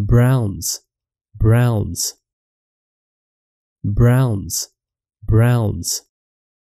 Browns, Browns, Browns, Browns.